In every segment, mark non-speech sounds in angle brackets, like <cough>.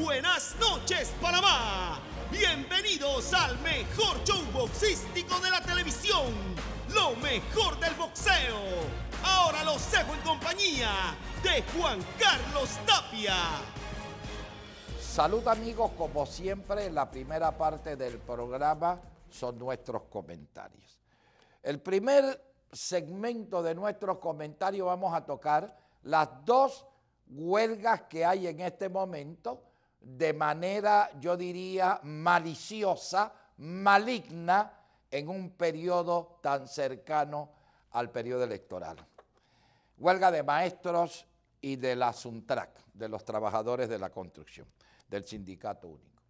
Buenas noches, Panamá. Bienvenidos al mejor show boxístico de la televisión. Lo mejor del boxeo. Ahora los dejo en compañía de Juan Carlos Tapia. Salud amigos, como siempre la primera parte del programa son nuestros comentarios. El primer segmento de nuestros comentarios vamos a tocar las dos huelgas que hay en este momento de manera, yo diría, maliciosa, maligna, en un periodo tan cercano al periodo electoral. Huelga de maestros y de la SUNTRAC, de los trabajadores de la construcción, del sindicato único.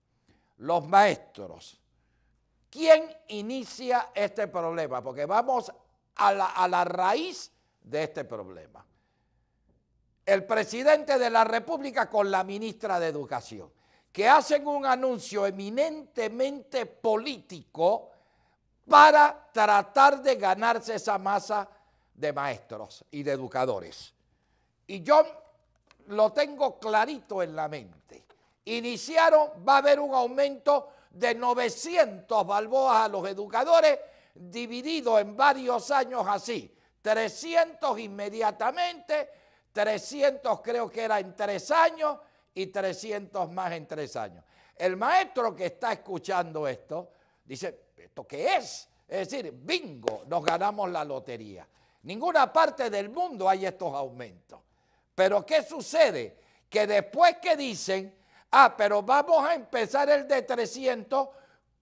Los maestros. ¿Quién inicia este problema? Porque vamos a la, a la raíz de este problema el presidente de la República con la ministra de Educación, que hacen un anuncio eminentemente político para tratar de ganarse esa masa de maestros y de educadores. Y yo lo tengo clarito en la mente. Iniciaron, va a haber un aumento de 900 balboas a los educadores, dividido en varios años así. 300 inmediatamente, 300 creo que era en tres años y 300 más en tres años. El maestro que está escuchando esto dice, ¿esto qué es? Es decir, bingo, nos ganamos la lotería. Ninguna parte del mundo hay estos aumentos. Pero ¿qué sucede? Que después que dicen, ah, pero vamos a empezar el de 300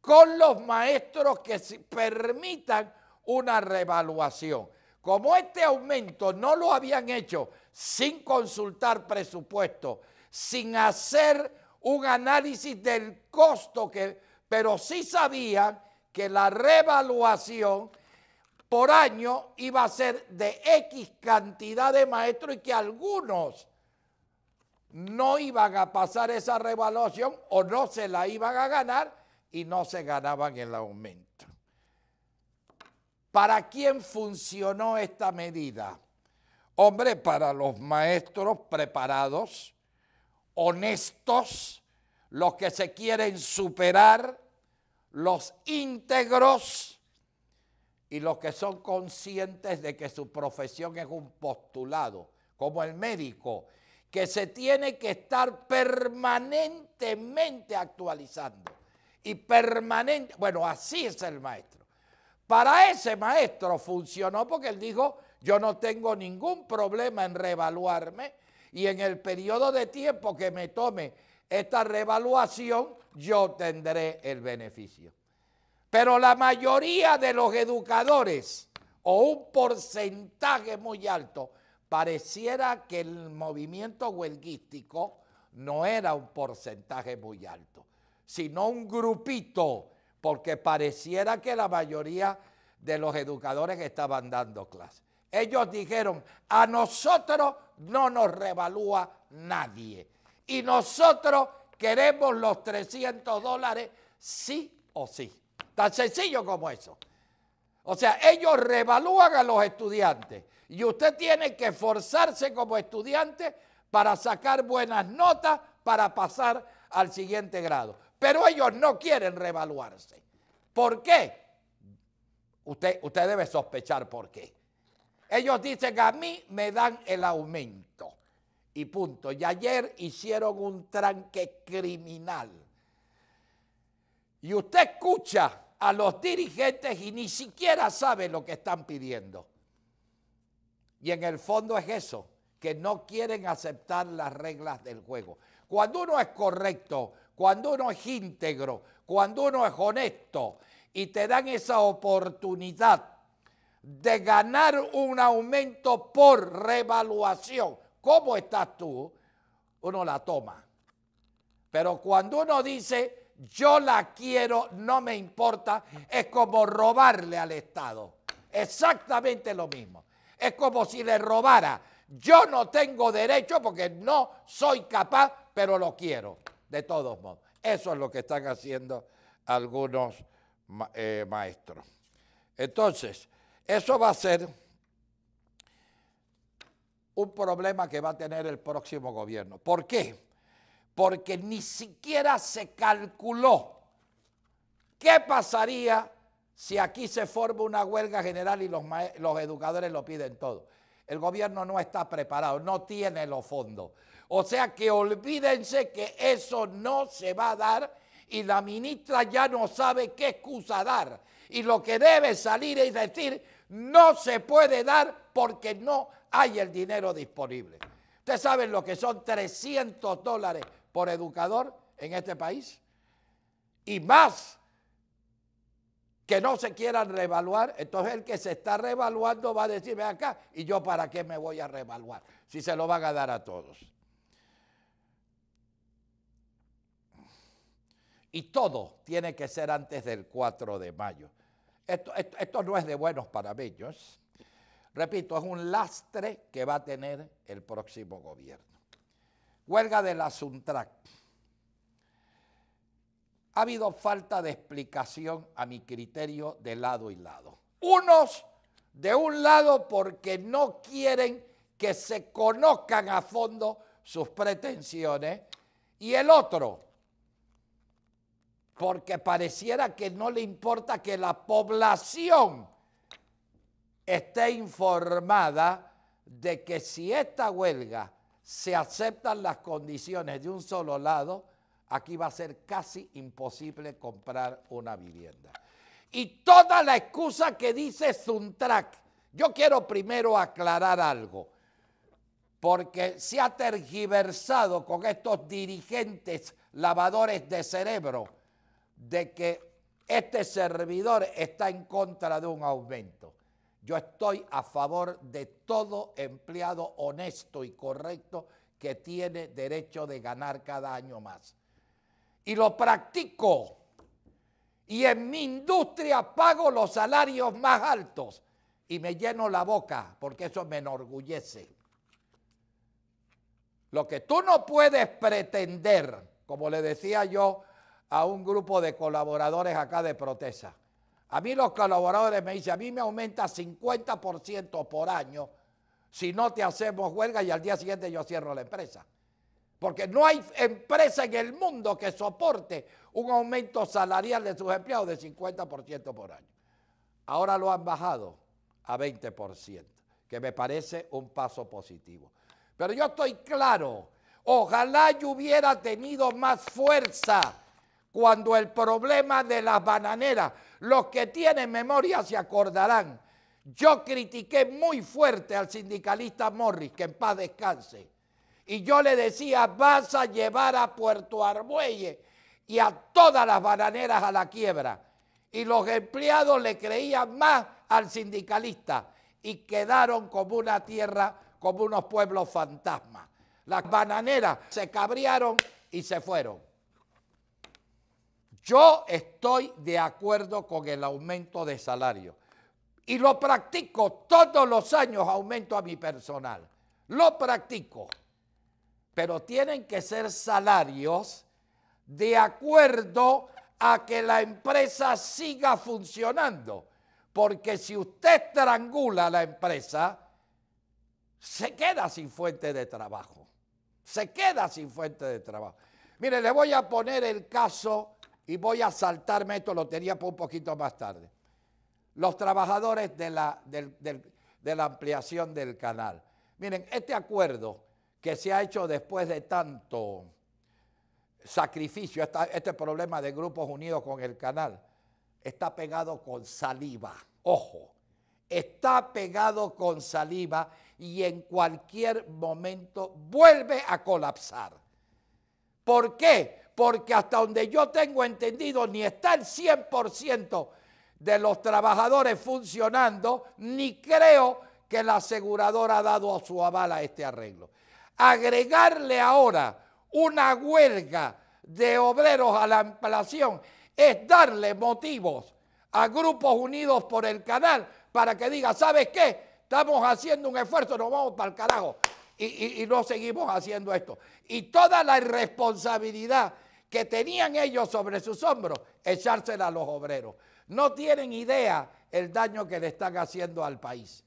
con los maestros que permitan una revaluación. Como este aumento no lo habían hecho sin consultar presupuesto, sin hacer un análisis del costo que, pero sí sabían que la revaluación por año iba a ser de X cantidad de maestros y que algunos no iban a pasar esa revaluación o no se la iban a ganar y no se ganaban el aumento. ¿Para quién funcionó esta medida? Hombre, para los maestros preparados, honestos, los que se quieren superar, los íntegros y los que son conscientes de que su profesión es un postulado, como el médico, que se tiene que estar permanentemente actualizando. Y permanente, bueno, así es el maestro. Para ese maestro funcionó porque él dijo, yo no tengo ningún problema en reevaluarme y en el periodo de tiempo que me tome esta revaluación, yo tendré el beneficio. Pero la mayoría de los educadores, o un porcentaje muy alto, pareciera que el movimiento huelguístico no era un porcentaje muy alto, sino un grupito, porque pareciera que la mayoría de los educadores estaban dando clases. Ellos dijeron, a nosotros no nos revalúa nadie. Y nosotros queremos los 300 dólares sí o sí. Tan sencillo como eso. O sea, ellos revalúan a los estudiantes y usted tiene que esforzarse como estudiante para sacar buenas notas para pasar al siguiente grado. Pero ellos no quieren revaluarse. ¿Por qué? Usted, usted debe sospechar por qué. Ellos dicen a mí me dan el aumento. Y punto. Y ayer hicieron un tranque criminal. Y usted escucha a los dirigentes y ni siquiera sabe lo que están pidiendo. Y en el fondo es eso, que no quieren aceptar las reglas del juego. Cuando uno es correcto, cuando uno es íntegro, cuando uno es honesto y te dan esa oportunidad de ganar un aumento por revaluación, ¿cómo estás tú? Uno la toma. Pero cuando uno dice, yo la quiero, no me importa, es como robarle al Estado. Exactamente lo mismo. Es como si le robara. Yo no tengo derecho porque no soy capaz, pero lo quiero, de todos modos. Eso es lo que están haciendo algunos eh, maestros. Entonces, eso va a ser un problema que va a tener el próximo gobierno. ¿Por qué? Porque ni siquiera se calculó qué pasaría si aquí se forma una huelga general y los, los educadores lo piden todo. El gobierno no está preparado, no tiene los fondos. O sea que olvídense que eso no se va a dar y la ministra ya no sabe qué excusa dar. Y lo que debe salir es decir, no se puede dar porque no hay el dinero disponible. ¿Ustedes saben lo que son 300 dólares por educador en este país? Y más que no se quieran revaluar, entonces el que se está revaluando va a decirme acá, ¿y yo para qué me voy a revaluar? Si se lo van a dar a todos. Y todo tiene que ser antes del 4 de mayo. Esto, no es de buenos para ellos. Repito, es un lastre que va a tener el próximo gobierno. Huelga de la Suntrac. Ha habido falta de explicación a mi criterio de lado y lado. Unos de un lado porque no quieren que se conozcan a fondo sus pretensiones y el otro porque pareciera que no le importa que la población esté informada de que si esta huelga se aceptan las condiciones de un solo lado, aquí va a ser casi imposible comprar una vivienda. Y toda la excusa que dice Zuntrac, yo quiero primero aclarar algo, porque se ha tergiversado con estos dirigentes lavadores de cerebro de que este servidor está en contra de un aumento. Yo estoy a favor de todo empleado honesto y correcto que tiene derecho de ganar cada año más. Y lo practico. Y en mi industria pago los salarios más altos. Y me lleno la boca porque eso me enorgullece. Lo que tú no puedes pretender, como le decía yo a un grupo de colaboradores acá de Protesa. A mí los colaboradores me dicen, a mí me aumenta 50% por año si no te hacemos huelga y al día siguiente yo cierro la empresa. Porque no hay empresa en el mundo que soporte un aumento salarial de sus empleados de 50% por año. Ahora lo han bajado a 20%, que me parece un paso positivo. Pero yo estoy claro, ojalá yo hubiera tenido más fuerza cuando el problema de las bananeras, los que tienen memoria se acordarán. Yo critiqué muy fuerte al sindicalista Morris, que en paz descanse. Y yo le decía, vas a llevar a Puerto Armuelle y a todas las bananeras a la quiebra. Y los empleados le creían más al sindicalista y quedaron como una tierra, como unos pueblos fantasmas. Las bananeras se cabriaron y se fueron. Yo estoy de acuerdo con el aumento de salario y lo practico todos los años, aumento a mi personal. Lo practico, pero tienen que ser salarios de acuerdo a que la empresa siga funcionando. Porque si usted estrangula la empresa, se queda sin fuente de trabajo. Se queda sin fuente de trabajo. Mire, le voy a poner el caso y voy a saltarme esto, lo tenía por un poquito más tarde. Los trabajadores de la, de la ampliación del canal. Miren, este acuerdo que se ha hecho después de tanto sacrificio, este problema de Grupos Unidos con el canal, está pegado con saliva. Ojo, está pegado con saliva y en cualquier momento vuelve a colapsar. ¿Por qué? porque hasta donde yo tengo entendido, ni está el 100% de los trabajadores funcionando, ni creo que la aseguradora ha dado su aval a este arreglo. Agregarle ahora una huelga de obreros a la ampliación es darle motivos a grupos unidos por el canal para que diga, ¿sabes qué? Estamos haciendo un esfuerzo, nos vamos para el carajo y, y no seguimos haciendo esto. Y toda la irresponsabilidad que tenían ellos sobre sus hombros, echársela a los obreros. No tienen idea el daño que le están haciendo al país.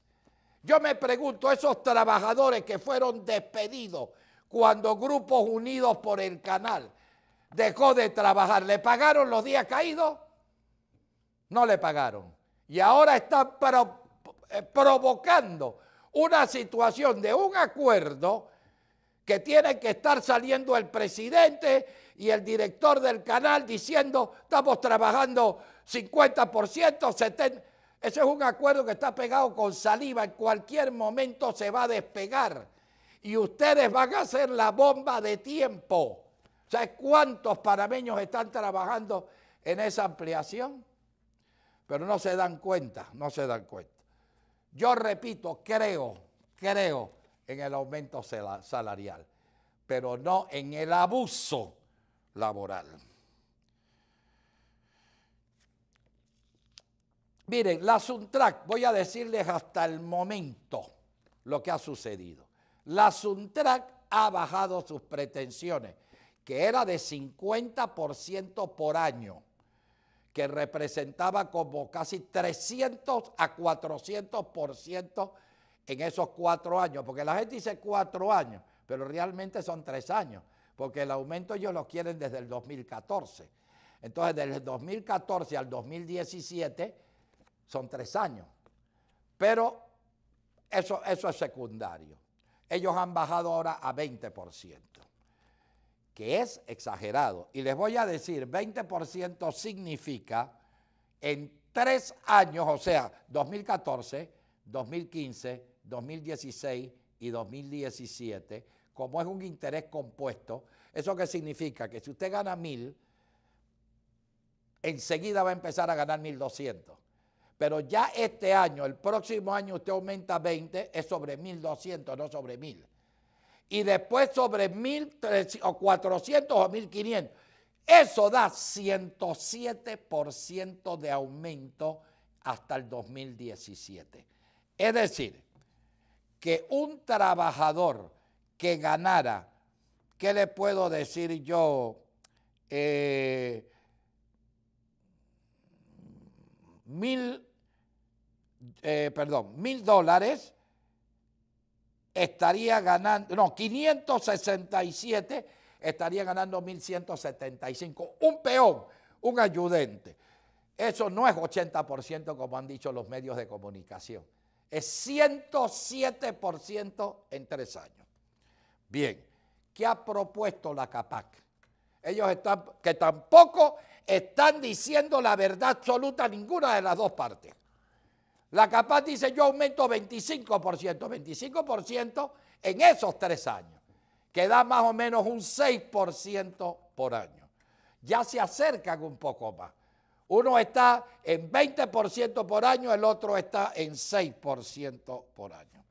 Yo me pregunto, esos trabajadores que fueron despedidos cuando Grupos Unidos por el Canal dejó de trabajar, ¿le pagaron los días caídos? No le pagaron. Y ahora están eh, provocando una situación de un acuerdo que tiene que estar saliendo el presidente y el director del canal diciendo estamos trabajando 50%, 70%. Ese es un acuerdo que está pegado con saliva, en cualquier momento se va a despegar y ustedes van a ser la bomba de tiempo. ¿Sabes cuántos panameños están trabajando en esa ampliación? Pero no se dan cuenta, no se dan cuenta. Yo repito, creo, creo en el aumento salarial, pero no en el abuso laboral. Miren, la Suntrac voy a decirles hasta el momento lo que ha sucedido. La Suntrac ha bajado sus pretensiones, que era de 50% por año, que representaba como casi 300 a 400% en esos cuatro años, porque la gente dice cuatro años, pero realmente son tres años porque el aumento ellos lo quieren desde el 2014. Entonces, desde el 2014 al 2017 son tres años. Pero eso, eso es secundario. Ellos han bajado ahora a 20%, que es exagerado. Y les voy a decir, 20% significa en tres años, o sea, 2014, 2015, 2016 y 2017, como es un interés compuesto, ¿eso qué significa? Que si usted gana mil, enseguida va a empezar a ganar 1200. Pero ya este año, el próximo año usted aumenta 20, es sobre 1200, no sobre 1000. Y después sobre 1300 o 400 o 1500. Eso da 107% de aumento hasta el 2017. Es decir, que un trabajador que ganara, ¿qué le puedo decir yo? Eh, mil, eh, perdón, mil dólares estaría ganando, no, 567 estaría ganando 1175. Un peón, un ayudante. Eso no es 80% como han dicho los medios de comunicación. Es 107% en tres años. Bien, ¿qué ha propuesto la CAPAC? Ellos están, que tampoco están diciendo la verdad absoluta a ninguna de las dos partes. La CAPAC dice yo aumento 25%, 25% en esos tres años, que da más o menos un 6% por año. Ya se acercan un poco más. Uno está en 20% por año, el otro está en 6% por año.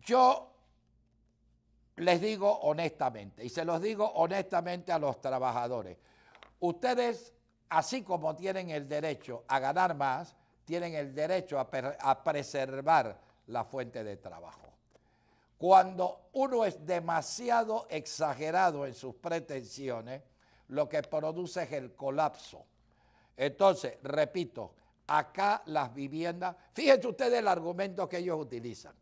Yo les digo honestamente, y se los digo honestamente a los trabajadores, ustedes, así como tienen el derecho a ganar más, tienen el derecho a, preservar la fuente de trabajo. Cuando uno es demasiado exagerado en sus pretensiones, lo que produce es el colapso. Entonces, repito, acá las viviendas, fíjense ustedes el argumento que ellos utilizan.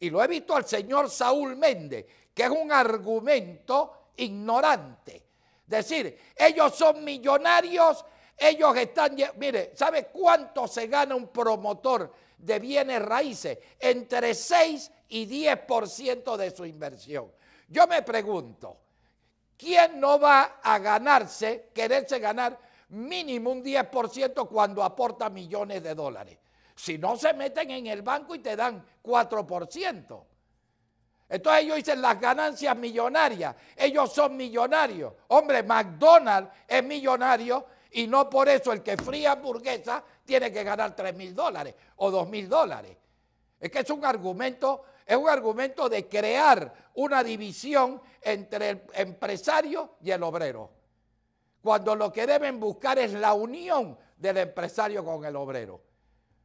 Y lo he visto al señor Saúl Méndez, que es un argumento ignorante. Decir, ellos son millonarios, ellos están... Mire, ¿sabe cuánto se gana un promotor de bienes raíces? Entre 6 y 10% de su inversión. Yo me pregunto, ¿quién no va a ganarse, quererse ganar mínimo un 10% cuando aporta millones de dólares? Si no se meten en el banco y te dan 4%. Entonces ellos dicen las ganancias millonarias. Ellos son millonarios. Hombre, McDonald's es millonario y no por eso el que fría hamburguesa tiene que ganar 3 mil dólares o 2 mil dólares. Es que es un argumento, es un argumento de crear una división entre el empresario y el obrero. Cuando lo que deben buscar es la unión del empresario con el obrero.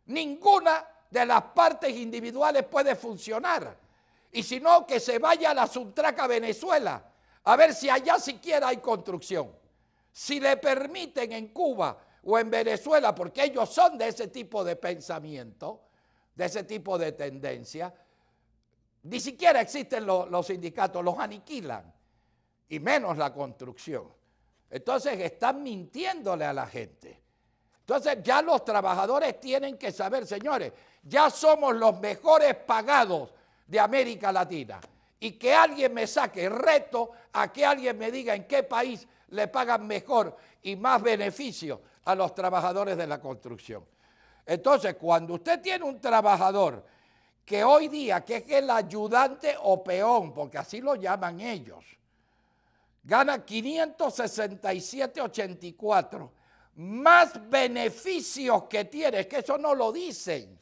Ninguna de las partes individuales puede funcionar. Y si no, que se vaya a la subtraca Venezuela, a ver si allá siquiera hay construcción. Si le permiten en Cuba o en Venezuela, porque ellos son de ese tipo de pensamiento, de ese tipo de tendencia, ni siquiera existen los sindicatos, los aniquilan, y menos la construcción. Entonces están mintiéndole a la gente. Entonces ya los trabajadores tienen que saber, señores, ya somos los mejores pagados de América Latina. Y que alguien me saque reto a que alguien me diga en qué país le pagan mejor y más beneficio a los trabajadores de la construcción. Entonces, cuando usted tiene un trabajador que hoy día, que es el ayudante o peón, porque así lo llaman ellos, gana 567.84 más beneficios que tiene. Es que eso no lo dicen.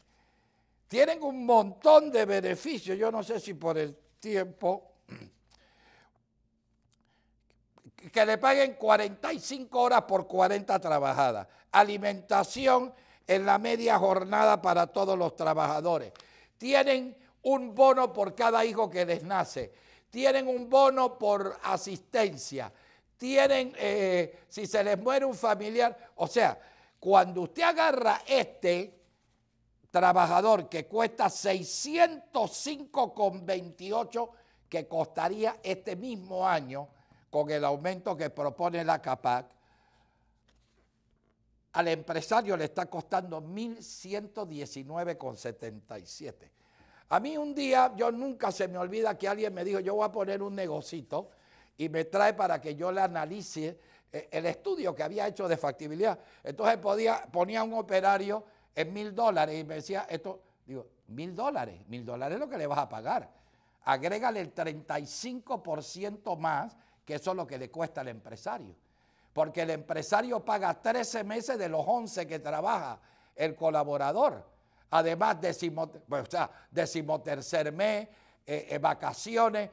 Tienen un montón de beneficios. Yo no sé si por el tiempo que le paguen 45 horas por 40 trabajadas. Alimentación en la media jornada para todos los trabajadores. Tienen un bono por cada hijo que les nace. Tienen un bono por asistencia tienen, eh, si se les muere un familiar, o sea, cuando usted agarra este trabajador que cuesta 605,28, que costaría este mismo año con el aumento que propone la CAPAC, al empresario le está costando 1.119,77. A mí un día, yo nunca se me olvida que alguien me dijo, yo voy a poner un negocito y me trae para que yo le analice eh, el estudio que había hecho de factibilidad. Entonces podía, ponía un operario en mil dólares y me decía, esto, digo, mil dólares, mil dólares es lo que le vas a pagar. Agrégale el 35% más, que eso es lo que le cuesta al empresario. Porque el empresario paga 13 meses de los 11 que trabaja el colaborador. Además, decimotercer mes, eh, eh, vacaciones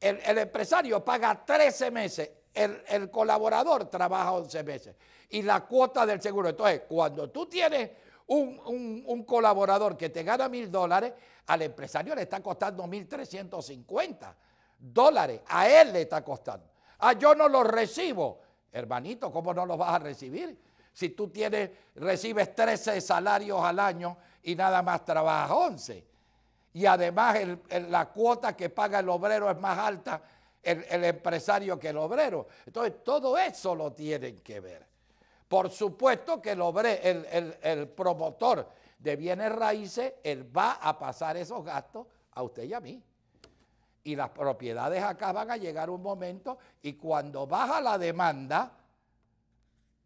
el, empresario paga 13 meses, el, colaborador trabaja 11 meses y la cuota del seguro. Entonces, cuando tú tienes un, colaborador que te gana mil dólares, al empresario le está costando 1.350 dólares. A él le está costando. a ah, yo no lo recibo. Hermanito, ¿cómo no lo vas a recibir? Si tú tienes, recibes 13 salarios al año y nada más trabajas 11 y además la cuota que paga el obrero es más alta el, empresario que el obrero. Entonces todo eso lo tienen que ver. Por supuesto que el, el, promotor de bienes raíces, él va a pasar esos gastos a usted y a mí. Y las propiedades acá van a llegar un momento y cuando baja la demanda,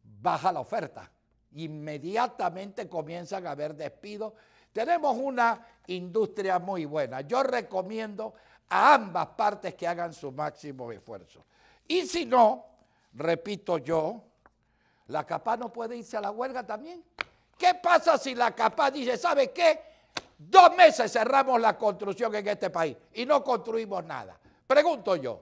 baja la oferta. Inmediatamente comienzan a haber despidos tenemos una industria muy buena. Yo recomiendo a ambas partes que hagan su máximo esfuerzo. Y si no, repito yo, la capa no puede irse a la huelga también. ¿Qué pasa si la capa dice, ¿sabe qué? Dos meses cerramos la construcción en este país y no construimos nada. Pregunto yo.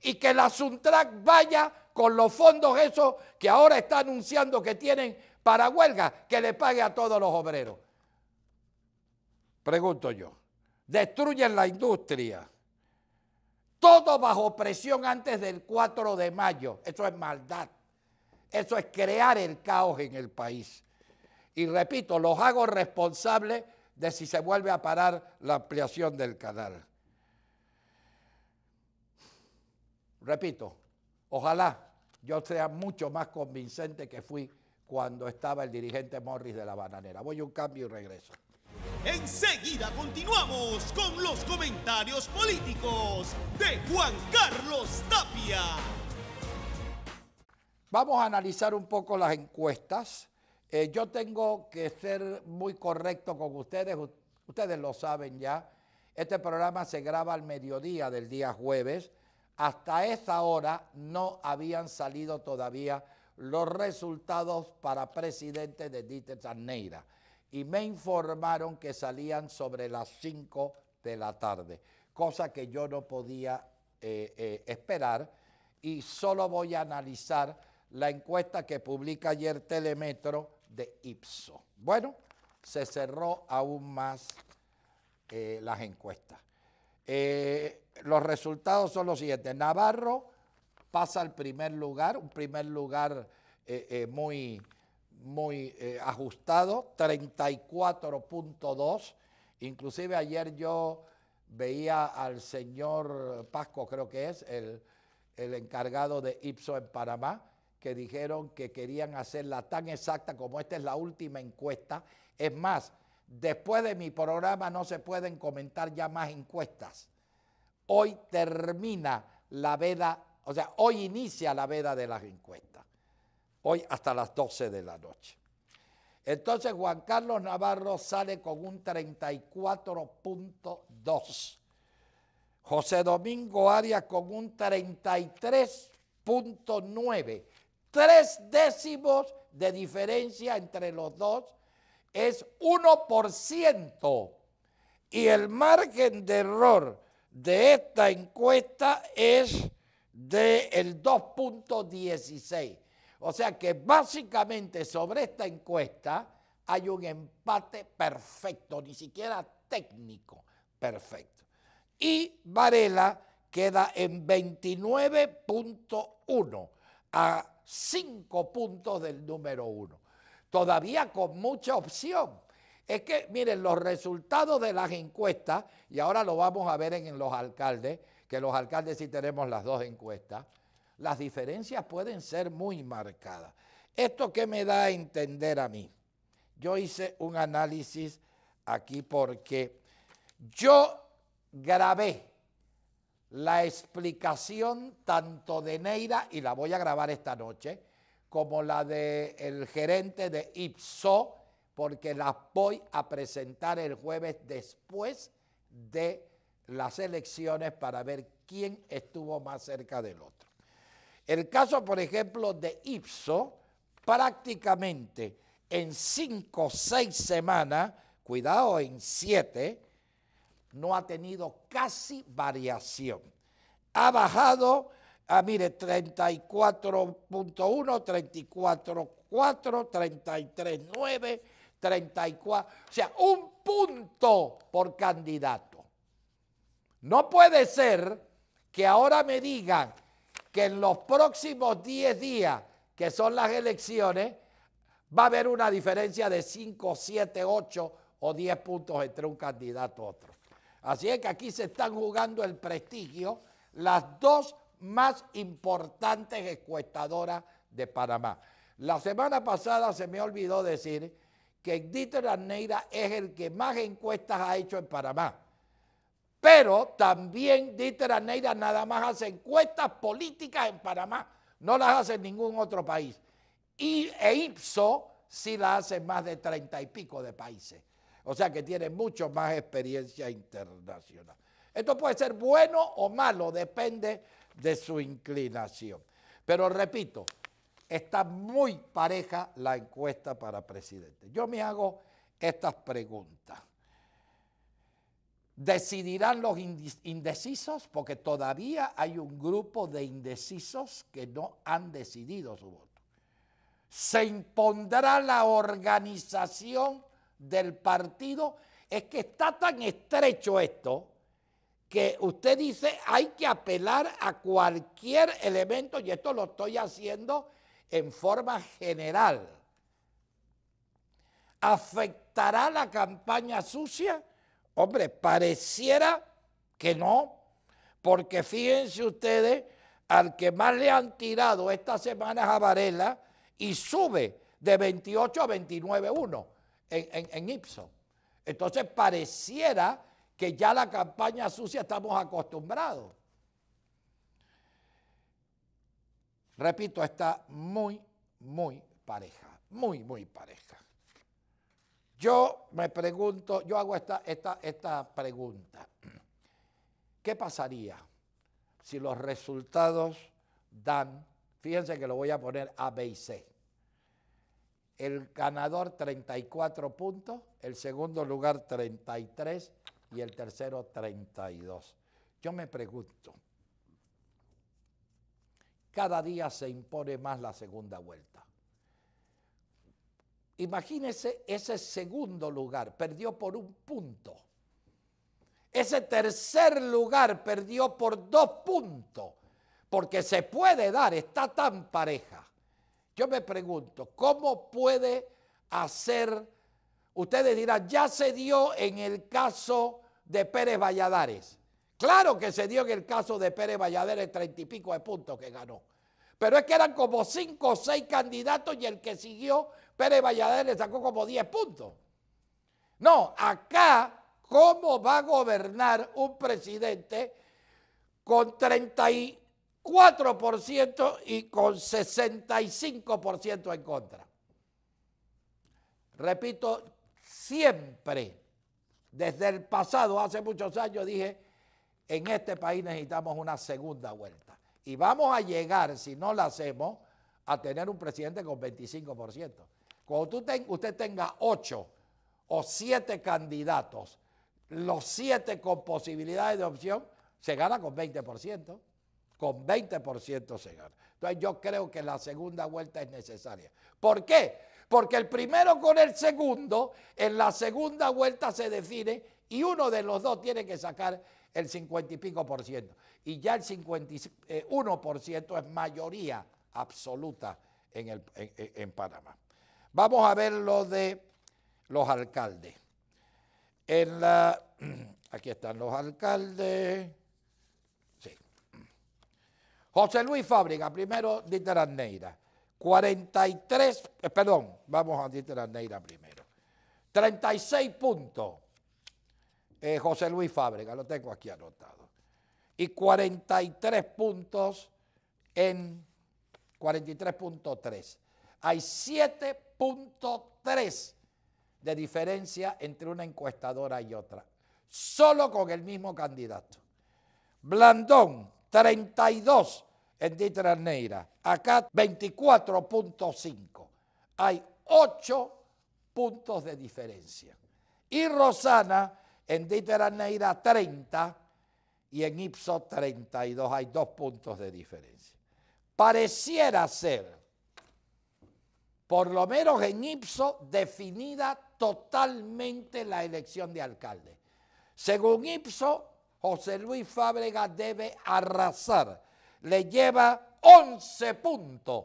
Y que la Suntrac vaya con los fondos esos que ahora está anunciando que tienen para huelga, que le pague a todos los obreros. Pregunto yo. Destruyen la industria. Todo bajo presión antes del 4 de mayo. Eso es maldad. Eso es crear el caos en el país. Y repito, los hago responsables de si se vuelve a parar la ampliación del canal. Repito, ojalá yo sea mucho más convincente que fui cuando estaba el dirigente Morris de la bananera. Voy un cambio y regreso. Enseguida continuamos con los comentarios políticos de Juan Carlos Tapia. Vamos a analizar un poco las encuestas. Eh, yo tengo que ser muy correcto con ustedes, ustedes lo saben ya. Este programa se graba al mediodía del día jueves. Hasta esa hora no habían salido todavía los resultados para presidente de Dieter Sarneira y me informaron que salían sobre las 5 de la tarde, cosa que yo no podía eh, eh, esperar y solo voy a analizar la encuesta que publica ayer Telemetro de Ipso. Bueno, se cerró aún más eh, las encuestas. los resultados son los siguientes. Navarro pasa al primer lugar, un primer lugar muy muy eh, ajustado, 34.2. Inclusive ayer yo veía al señor Pasco, creo que es, el, el encargado de Ipso en Panamá, que dijeron que querían hacerla tan exacta como esta es la última encuesta. Es más, después de mi programa no se pueden comentar ya más encuestas. Hoy termina la veda, o sea, hoy inicia la veda de las encuestas hoy hasta las 12 de la noche. Entonces Juan Carlos Navarro sale con un 34.2. José Domingo Arias con un 33.9. Tres décimos de diferencia entre los dos es 1%. Y el margen de error de esta encuesta es del 2.16. O sea que básicamente sobre esta encuesta hay un empate perfecto, ni siquiera técnico perfecto. Y Varela queda en 29.1 a 5 puntos del número 1. Todavía con mucha opción. Es que, miren, los resultados de las encuestas, y ahora lo vamos a ver en, los alcaldes, que los alcaldes sí tenemos las dos encuestas, las diferencias pueden ser muy marcadas. ¿Esto que me da a entender a mí? Yo hice un análisis aquí porque yo grabé la explicación tanto de Neira, y la voy a grabar esta noche, como la del gerente de IPSO, porque las voy a presentar el jueves después de las elecciones para ver quién estuvo más cerca del otro. El caso, por ejemplo, de Ipso, prácticamente en cinco o seis semanas, cuidado, en siete, no ha tenido casi variación. Ha bajado a, ah, mire, 34.1, 34.4, 33.9, 34, o sea, un punto por candidato. No puede ser que ahora me digan, que en los próximos 10 días, que son las elecciones, va a haber una diferencia de 5, 7, 8 o 10 puntos entre un candidato y otro. Así es que aquí se están jugando el prestigio las dos más importantes encuestadoras de Panamá. La semana pasada se me olvidó decir que Dieter Arneira es el que más encuestas ha hecho en Panamá. Pero también Dieter Neira, nada más hace encuestas políticas en Panamá, no las hace en ningún otro país. Y e Ipso sí las hace en más de treinta y pico de países. O sea que tiene mucho más experiencia internacional. Esto puede ser bueno o malo, depende de su inclinación. Pero repito, está muy pareja la encuesta para presidente. Yo me hago estas preguntas. Decidirán los indecisos porque todavía hay un grupo de indecisos que no han decidido su voto. Se impondrá la organización del partido. Es que está tan estrecho esto que usted dice hay que apelar a cualquier elemento y esto lo estoy haciendo en forma general. ¿Afectará la campaña sucia? Hombre, pareciera que no, porque fíjense ustedes, al que más le han tirado estas semanas a Varela y sube de 28 a 29.1 en, en, en Ipsos. Entonces pareciera que ya la campaña sucia estamos acostumbrados. Repito, está muy, muy pareja, muy, muy pareja. Yo me pregunto, yo hago esta, esta pregunta. ¿Qué pasaría si los resultados dan, fíjense que lo voy a poner A, B y C? El ganador 34 puntos, el segundo lugar 33 y el tercero 32. Yo me pregunto, cada día se impone más la segunda vuelta. Imagínese ese segundo lugar, perdió por un punto. Ese tercer lugar perdió por dos puntos, porque se puede dar, está tan pareja. Yo me pregunto, ¿cómo puede hacer? Ustedes dirán, ya se dio en el caso de Pérez Valladares. Claro que se dio en el caso de Pérez Valladares treinta y pico de puntos que ganó. Pero es que eran como cinco o seis candidatos y el que siguió Pérez Valladares le sacó como 10 puntos. No, acá, ¿cómo va a gobernar un presidente con 34% y con 65% en contra? Repito, siempre, desde el pasado, hace muchos años, dije, en este país necesitamos una segunda vuelta. Y vamos a llegar, si no la hacemos, a tener un presidente con 25%. Cuando usted tenga ocho o siete candidatos, los siete con posibilidades de opción, se gana con 20%. Con 20% se gana. Entonces yo creo que la segunda vuelta es necesaria. ¿Por qué? Porque el primero con el segundo, en la segunda vuelta se define y uno de los dos tiene que sacar el 50 y pico por ciento. Y ya el 51 eh, por ciento es mayoría absoluta en Panamá. Vamos a ver lo de los alcaldes. En la, <clears throat> aquí están los alcaldes. Sí. José Luis Fábrica, primero de Neira. 43, perdón, vamos a Neira primero. 36 puntos. Eh, José Luis Fábrica, lo tengo aquí anotado. Y 43 puntos en 43.3. Hay 7 .3 de diferencia entre una encuestadora y otra. Solo con el mismo candidato. Blandón, 32 en Dieter Neira. Acá 24.5. Hay 8 puntos de diferencia. Y Rosana en Dieter Neira 30 y en Ipso 32. Hay 2 puntos de diferencia. Pareciera ser por lo menos en Ipso, definida totalmente la elección de alcalde. Según Ipso, José Luis Fábrega debe arrasar. Le lleva 11 puntos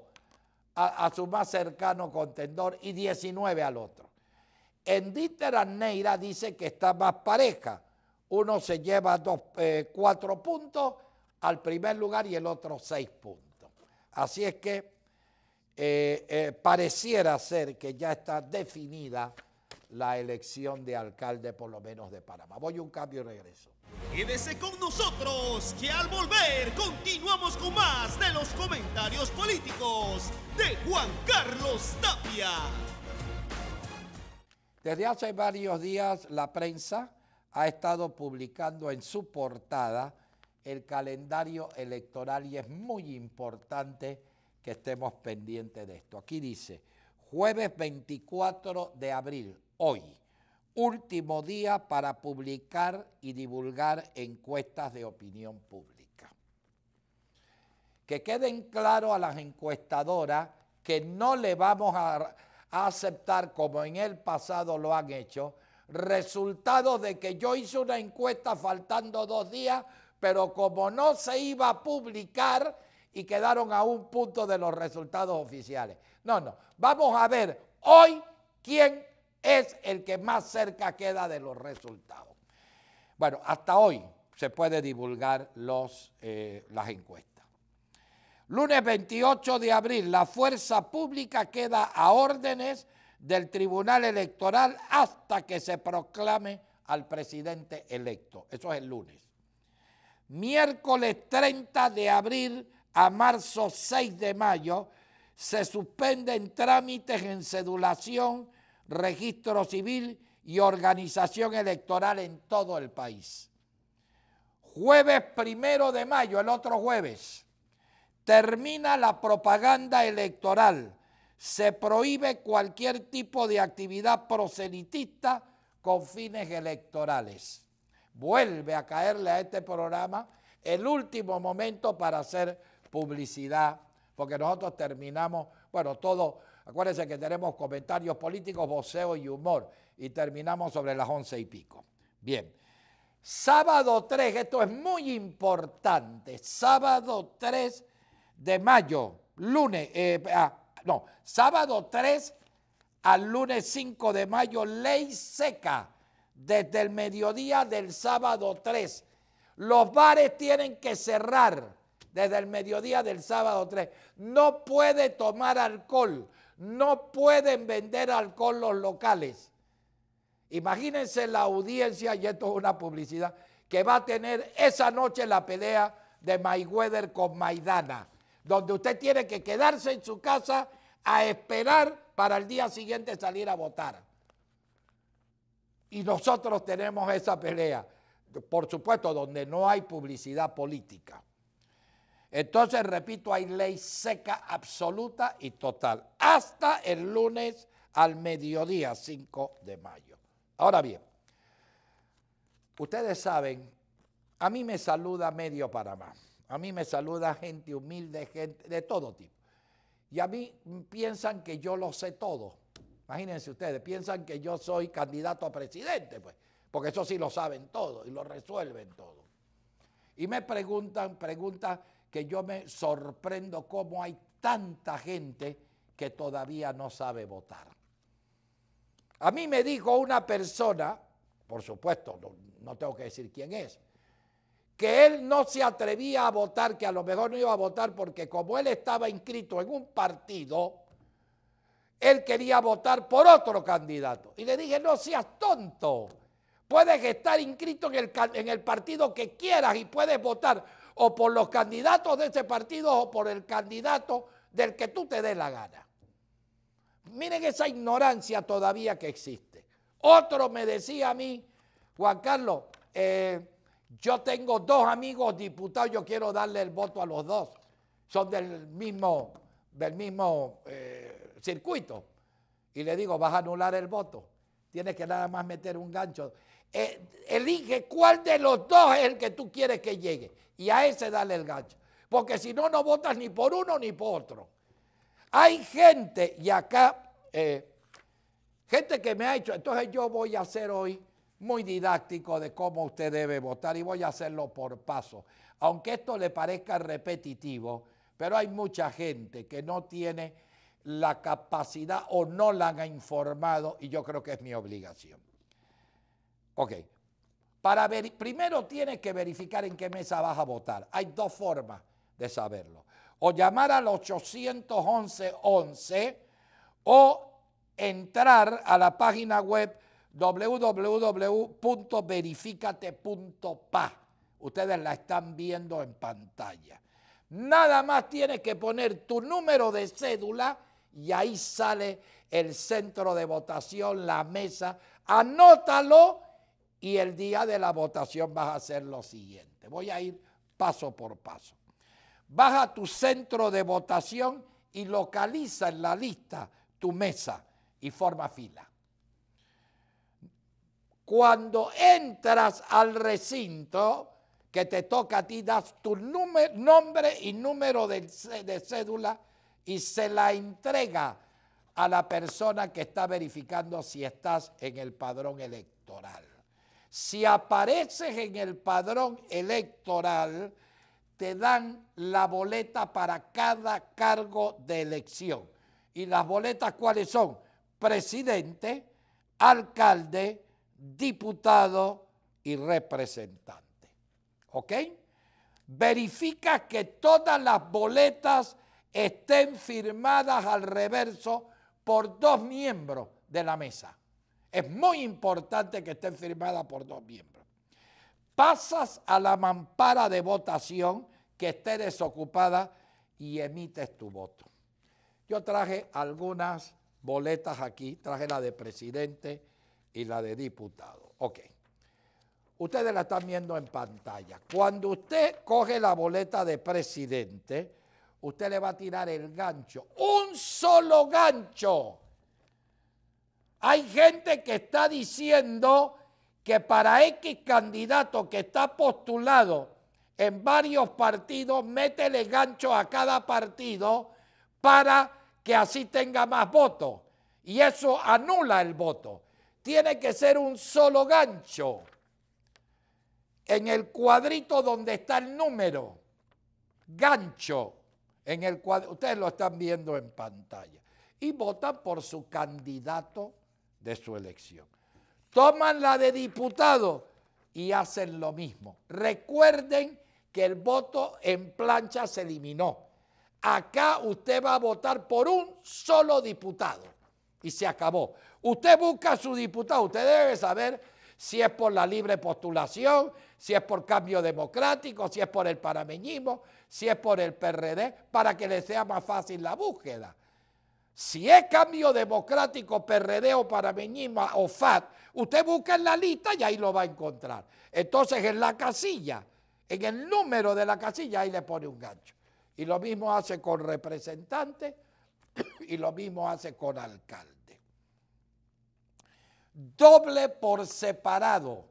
a, su más cercano contendor y 19 al otro. En Dieter Neira dice que está más pareja. Uno se lleva 4 eh, cuatro puntos al primer lugar y el otro 6 puntos. Así es que eh, eh, pareciera ser que ya está definida la elección de alcalde, por lo menos de Panamá. Voy un cambio y regreso. Quédese con nosotros, que al volver continuamos con más de los comentarios políticos de Juan Carlos Tapia. Desde hace varios días la prensa ha estado publicando en su portada el calendario electoral y es muy importante que estemos pendientes de esto. Aquí dice, jueves 24 de abril, hoy, último día para publicar y divulgar encuestas de opinión pública. Que queden claros a las encuestadoras que no le vamos a, a aceptar, como en el pasado lo han hecho, resultados de que yo hice una encuesta faltando dos días, pero como no se iba a publicar, y quedaron a un punto de los resultados oficiales. No, no. Vamos a ver hoy quién es el que más cerca queda de los resultados. Bueno, hasta hoy se puede divulgar los, eh, las encuestas. Lunes 28 de abril, la fuerza pública queda a órdenes del Tribunal Electoral hasta que se proclame al presidente electo. Eso es el lunes. Miércoles 30 de abril, a marzo 6 de mayo, se suspenden trámites en cedulación, registro civil y organización electoral en todo el país. Jueves 1 de mayo, el otro jueves, termina la propaganda electoral. Se prohíbe cualquier tipo de actividad proselitista con fines electorales. Vuelve a caerle a este programa el último momento para hacer publicidad, porque nosotros terminamos, bueno, todo, acuérdense que tenemos comentarios políticos, voceo y humor, y terminamos sobre las once y pico. Bien, sábado 3, esto es muy importante, sábado 3 de mayo, lunes, eh, ah, no, sábado 3 al lunes 5 de mayo, ley seca desde el mediodía del sábado 3. Los bares tienen que cerrar desde el mediodía del sábado 3. No puede tomar alcohol, no pueden vender alcohol los locales. Imagínense la audiencia, y esto es una publicidad, que va a tener esa noche la pelea de Mayweather con Maidana, donde usted tiene que quedarse en su casa a esperar para el día siguiente salir a votar. Y nosotros tenemos esa pelea, por supuesto, donde no hay publicidad política. Entonces, repito, hay ley seca absoluta y total hasta el lunes al mediodía 5 de mayo. Ahora bien, ustedes saben, a mí me saluda medio Panamá, a mí me saluda gente humilde, gente de todo tipo. Y a mí piensan que yo lo sé todo. Imagínense ustedes, piensan que yo soy candidato a presidente, pues, porque eso sí lo saben todo y lo resuelven todo. Y me preguntan, preguntan, que yo me sorprendo cómo hay tanta gente que todavía no sabe votar. A mí me dijo una persona, por supuesto, no, tengo que decir quién es, que él no se atrevía a votar, que a lo mejor no iba a votar porque como él estaba inscrito en un partido, él quería votar por otro candidato. Y le dije, no seas tonto, puedes estar inscrito en en el partido que quieras y puedes votar o por los candidatos de ese partido o por el candidato del que tú te dé la gana. Miren esa ignorancia todavía que existe. Otro me decía a mí, Juan Carlos, eh, yo tengo dos amigos diputados, yo quiero darle el voto a los dos. Son del mismo, del mismo eh, circuito. Y le digo, vas a anular el voto. Tienes que nada más meter un gancho. Eh, elige cuál de los dos es el que tú quieres que llegue. Y a ese dale el gancho. Porque si no, no votas ni por uno ni por otro. Hay gente, y acá, eh, gente que me ha hecho, entonces yo voy a ser hoy muy didáctico de cómo usted debe votar y voy a hacerlo por paso. Aunque esto le parezca repetitivo, pero hay mucha gente que no tiene la capacidad o no la han informado y yo creo que es mi obligación. Ok. Para primero tienes que verificar en qué mesa vas a votar. Hay dos formas de saberlo. O llamar al 811-11 o entrar a la página web www.verificate.pa. Ustedes la están viendo en pantalla. Nada más tienes que poner tu número de cédula y ahí sale el centro de votación, la mesa. Anótalo y el día de la votación vas a hacer lo siguiente. Voy a ir paso por paso. Vas a tu centro de votación y localiza en la lista tu mesa y forma fila. Cuando entras al recinto que te toca a ti, das tu nombre y número de cédula y se la entrega a la persona que está verificando si estás en el padrón electoral. Si apareces en el padrón electoral, te dan la boleta para cada cargo de elección. ¿Y las boletas cuáles son? Presidente, alcalde, diputado y representante. ¿Ok? Verifica que todas las boletas estén firmadas al reverso por dos miembros de la mesa. Es muy importante que esté firmada por dos miembros. Pasas a la mampara de votación que esté desocupada y emites tu voto. Yo traje algunas boletas aquí, traje la de presidente y la de diputado. Ok. Ustedes la están viendo en pantalla. Cuando usted coge la boleta de presidente, usted le va a tirar el gancho. Un solo gancho hay gente que está diciendo que para X candidato que está postulado en varios partidos, métele gancho a cada partido para que así tenga más votos. Y eso anula el voto. Tiene que ser un solo gancho en el cuadrito donde está el número. Gancho en el cuadrito. Ustedes lo están viendo en pantalla. Y votan por su candidato de su elección. Toman la de diputado y hacen lo mismo. Recuerden que el voto en plancha se eliminó. Acá usted va a votar por un solo diputado y se acabó. Usted busca a su diputado, usted debe saber si es por la libre postulación, si es por cambio democrático, si es por el parameñismo, si es por el PRD, para que le sea más fácil la búsqueda. Si es cambio democrático, Perredeo para Parameñima o FAT, usted busca en la lista y ahí lo va a encontrar. Entonces en la casilla, en el número de la casilla, ahí le pone un gancho. Y lo mismo hace con representante <coughs> y lo mismo hace con alcalde. Doble por separado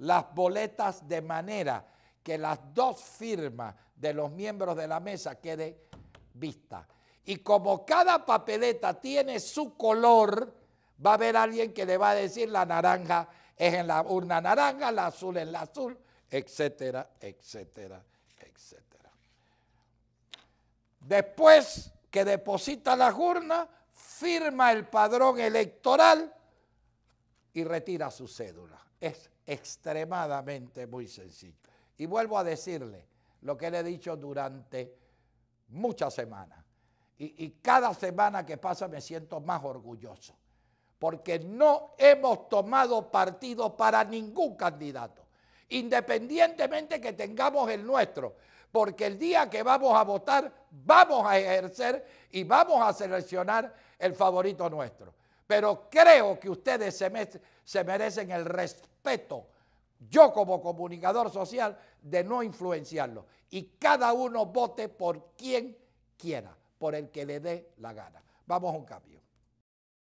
las boletas de manera que las dos firmas de los miembros de la mesa queden vistas. Y como cada papeleta tiene su color, va a haber alguien que le va a decir la naranja es en la urna naranja, la azul en la azul, etcétera, etcétera, etcétera. Después que deposita la urna, firma el padrón electoral y retira su cédula. Es extremadamente muy sencillo. Y vuelvo a decirle lo que le he dicho durante muchas semanas. Y, cada semana que pasa me siento más orgulloso, porque no hemos tomado partido para ningún candidato, independientemente que tengamos el nuestro, porque el día que vamos a votar vamos a ejercer y vamos a seleccionar el favorito nuestro. Pero creo que ustedes se, se, merecen el respeto, yo como comunicador social, de no influenciarlo. Y cada uno vote por quien quiera por el que le dé la gana. Vamos a un cambio.